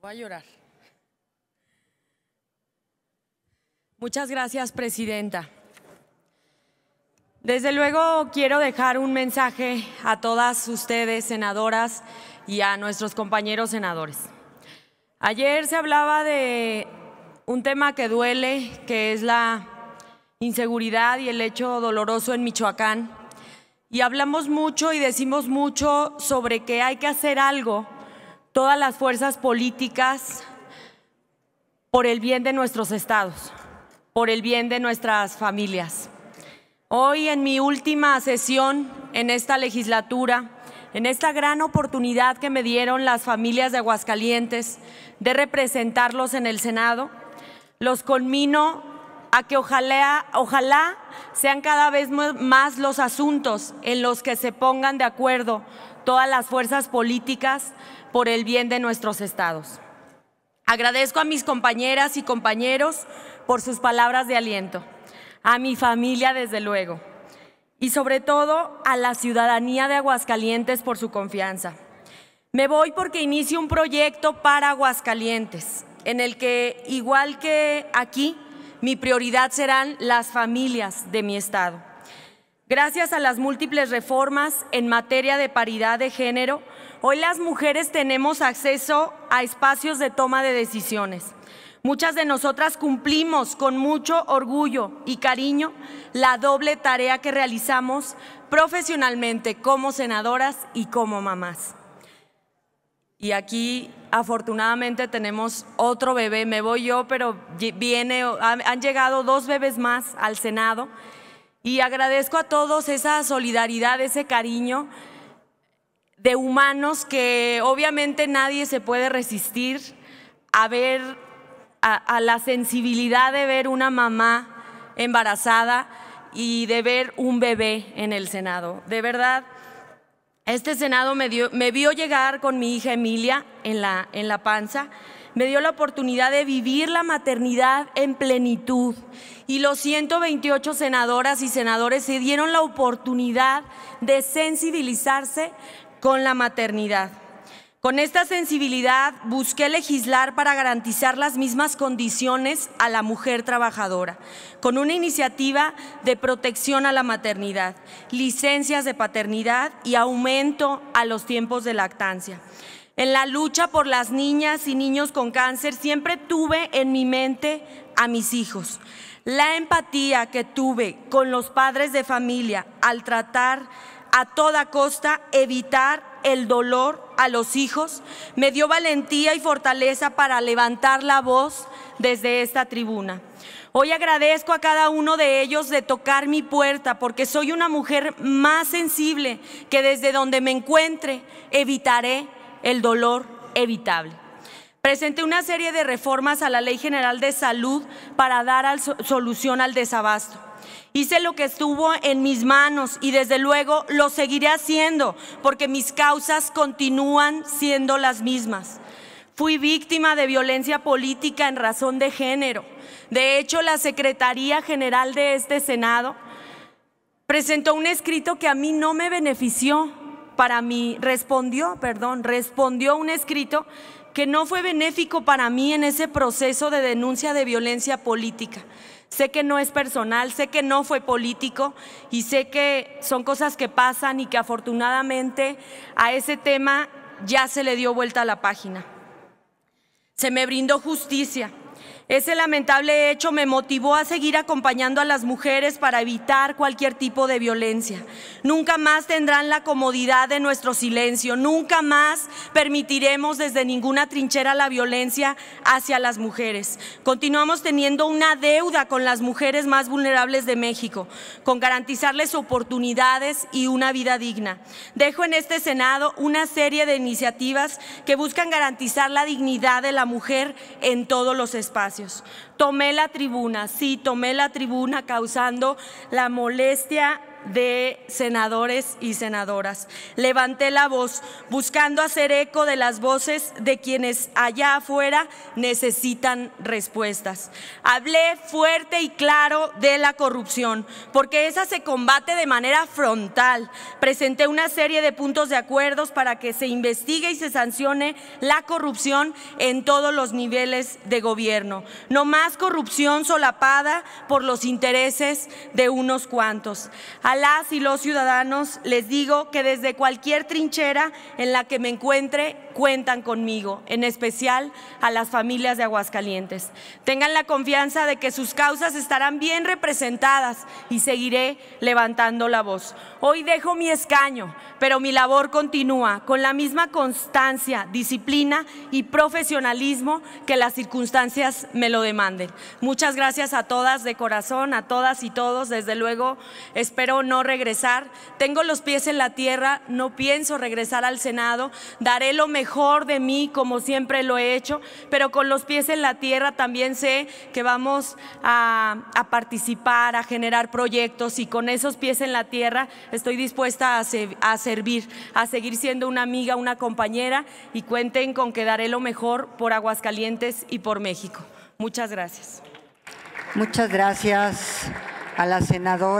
Voy a llorar. Muchas gracias, Presidenta. Desde luego quiero dejar un mensaje a todas ustedes, senadoras, y a nuestros compañeros senadores. Ayer se hablaba de un tema que duele, que es la inseguridad y el hecho doloroso en Michoacán. Y hablamos mucho y decimos mucho sobre que hay que hacer algo todas las fuerzas políticas por el bien de nuestros estados, por el bien de nuestras familias. Hoy en mi última sesión en esta legislatura, en esta gran oportunidad que me dieron las familias de Aguascalientes de representarlos en el Senado, los colmino a que ojalá, ojalá sean cada vez más los asuntos en los que se pongan de acuerdo todas las fuerzas políticas por el bien de nuestros estados. Agradezco a mis compañeras y compañeros por sus palabras de aliento, a mi familia desde luego, y sobre todo a la ciudadanía de Aguascalientes por su confianza. Me voy porque inicio un proyecto para Aguascalientes, en el que, igual que aquí, mi prioridad serán las familias de mi Estado. Gracias a las múltiples reformas en materia de paridad de género, hoy las mujeres tenemos acceso a espacios de toma de decisiones. Muchas de nosotras cumplimos con mucho orgullo y cariño la doble tarea que realizamos profesionalmente como senadoras y como mamás. Y aquí afortunadamente tenemos otro bebé, me voy yo, pero viene, han llegado dos bebés más al Senado. Y agradezco a todos esa solidaridad, ese cariño de humanos que obviamente nadie se puede resistir a ver, la sensibilidad de ver una mamá embarazada y de ver un bebé en el Senado. De verdad. Este Senado me, vio llegar con mi hija Emilia en la, en la panza, me dio la oportunidad de vivir la maternidad en plenitud y los 128 senadoras y senadores se dieron la oportunidad de sensibilizarse con la maternidad. Con esta sensibilidad busqué legislar para garantizar las mismas condiciones a la mujer trabajadora, con una iniciativa de protección a la maternidad, licencias de paternidad y aumento a los tiempos de lactancia. En la lucha por las niñas y niños con cáncer siempre tuve en mi mente a mis hijos. La empatía que tuve con los padres de familia al tratar a toda costa evitar el dolor a los hijos, me dio valentía y fortaleza para levantar la voz desde esta tribuna. Hoy agradezco a cada uno de ellos de tocar mi puerta porque soy una mujer más sensible que desde donde me encuentre evitaré el dolor evitable. Presenté una serie de reformas a la Ley General de Salud para dar solución al desabasto. Hice lo que estuvo en mis manos y desde luego lo seguiré haciendo porque mis causas continúan siendo las mismas. Fui víctima de violencia política en razón de género. De hecho, la Secretaría General de este Senado presentó un escrito que a mí no me benefició, para mí, respondió, perdón, respondió un escrito que no fue benéfico para mí en ese proceso de denuncia de violencia política. Sé que no es personal, sé que no fue político y sé que son cosas que pasan y que afortunadamente a ese tema ya se le dio vuelta a la página. Se me brindó justicia. Ese lamentable hecho me motivó a seguir acompañando a las mujeres para evitar cualquier tipo de violencia. Nunca más tendrán la comodidad de nuestro silencio, nunca más permitiremos desde ninguna trinchera la violencia hacia las mujeres. Continuamos teniendo una deuda con las mujeres más vulnerables de México, con garantizarles oportunidades y una vida digna. Dejo en este Senado una serie de iniciativas que buscan garantizar la dignidad de la mujer en todos los espacios. Tomé la tribuna, sí, tomé la tribuna causando la molestia de senadores y senadoras. Levanté la voz buscando hacer eco de las voces de quienes allá afuera necesitan respuestas. Hablé fuerte y claro de la corrupción, porque esa se combate de manera frontal. Presenté una serie de puntos de acuerdos para que se investigue y se sancione la corrupción en todos los niveles de gobierno. No más corrupción solapada por los intereses de unos cuantos. A las y los ciudadanos les digo que desde cualquier trinchera en la que me encuentre cuentan conmigo, en especial a las familias de Aguascalientes. Tengan la confianza de que sus causas estarán bien representadas y seguiré levantando la voz. Hoy dejo mi escaño, pero mi labor continúa con la misma constancia, disciplina y profesionalismo que las circunstancias me lo demanden. Muchas gracias a todas de corazón, a todas y todos. Desde luego, espero no regresar. Tengo los pies en la tierra, no pienso regresar al Senado. Daré lo mejor mejor de mí como siempre lo he hecho, pero con los pies en la tierra también sé que vamos a, participar, a generar proyectos y con esos pies en la tierra estoy dispuesta a servir, a seguir siendo una amiga, una compañera y cuenten con que daré lo mejor por Aguascalientes y por México. Muchas gracias. Muchas gracias a la senadora.